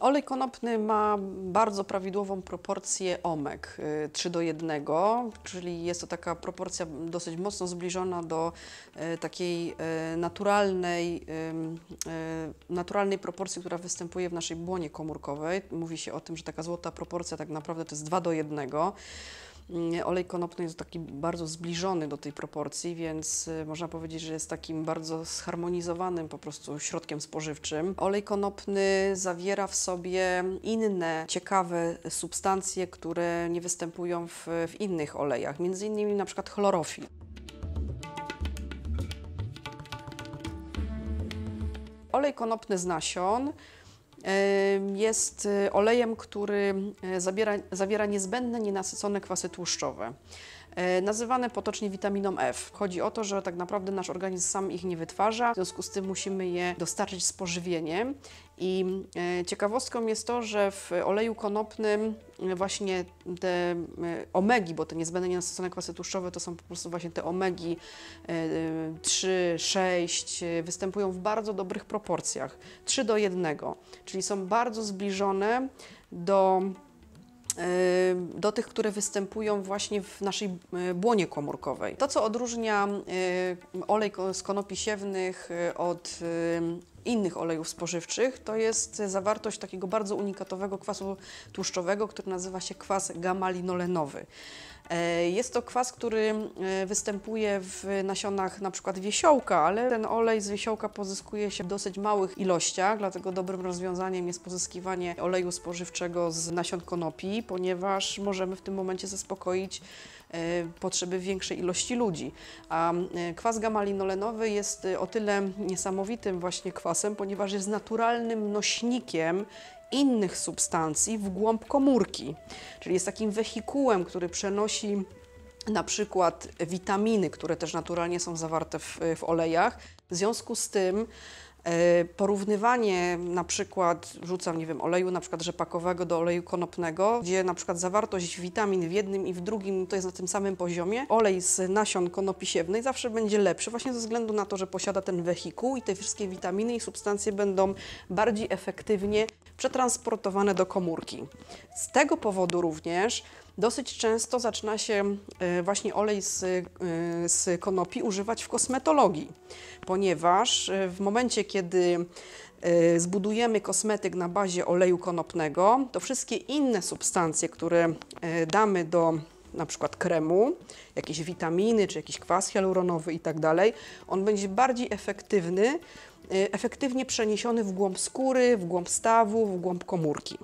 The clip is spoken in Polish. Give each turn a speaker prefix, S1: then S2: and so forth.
S1: Olej konopny ma bardzo prawidłową proporcję omek 3 y, do 1, czyli jest to taka proporcja dosyć mocno zbliżona do y, takiej y, naturalnej, naturalnej proporcji, która występuje w naszej błonie komórkowej. Mówi się o tym, że taka złota proporcja tak naprawdę to jest 2 do 1. Mm, olej konopny jest taki bardzo zbliżony do tej proporcji, więc y, można powiedzieć, że jest takim bardzo zharmonizowanym po prostu środkiem spożywczym. Olej konopny zawiera w sobie inne ciekawe substancje, które nie występują w, w innych olejach, między innymi na przykład chlorofil. Olej konopny z nasion jest e, olejem, który e, zabiera, zawiera niezbędne nienasycone kwasy tłuszczowe. E, nazywane potocznie witaminą F. Chodzi o to, że tak naprawdę nasz organizm sam ich nie wytwarza, w związku z tym musimy je dostarczyć z pożywieniem. I e, ciekawostką jest to, że w oleju konopnym e, właśnie te omegi, bo te niezbędne nienasycone kwasy tłuszczowe to są po prostu właśnie te omegi 3, 6, występują w bardzo dobrych proporcjach, 3 do 1, czyli są bardzo zbliżone do do tych, które występują właśnie w naszej e, błonie komórkowej. To, co odróżnia e, olej z konopi siewnych e, od innych olejów spożywczych, to jest zawartość takiego bardzo unikatowego kwasu tłuszczowego, który nazywa się kwas gamalinolenowy. E, jest to kwas, który e, występuje w nasionach np. Na wiesiołka, ale ten olej z wiesiołka pozyskuje się w dosyć małych ilościach, dlatego dobrym rozwiązaniem jest pozyskiwanie oleju spożywczego z nasion konopi, ponieważ możemy w tym momencie zaspokoić e, potrzeby większej ilości ludzi. A kwas gamalinolenowy jest o tyle niesamowitym właśnie kwasem, kwasem, ponieważ jest naturalnym nośnikiem innych substancji w głąb komórki. Czyli jest takim wehikułem, który przenosi na przykład witaminy, które też naturalnie są zawarte w, w olejach. W związku z tym E, porównywanie na przykład, rzucam, nie wiem, oleju na przykład rzepakowego do oleju konopnego, gdzie na przykład zawartość witamin w jednym i w drugim to jest na tym samym poziomie, olej z nasion konopi siewnej zawsze będzie lepszy właśnie ze względu na to, że posiada ten wehikuł i te wszystkie witaminy i substancje będą bardziej efektywnie przetransportowane do komórki. Z tego powodu również dosyć często zaczyna się y, właśnie olej z, y, z konopi używać w kosmetologii, ponieważ y, w momencie, kiedy zbudujemy kosmetyk na bazie oleju konopnego, to wszystkie inne substancje, które damy do na przykład kremu, jakieś witaminy czy jakiś kwas hialuronowy i tak dalej, on będzie bardziej efektywny, y, efektywnie przeniesiony w głąb skóry, w głąb stawu, w głąb komórki.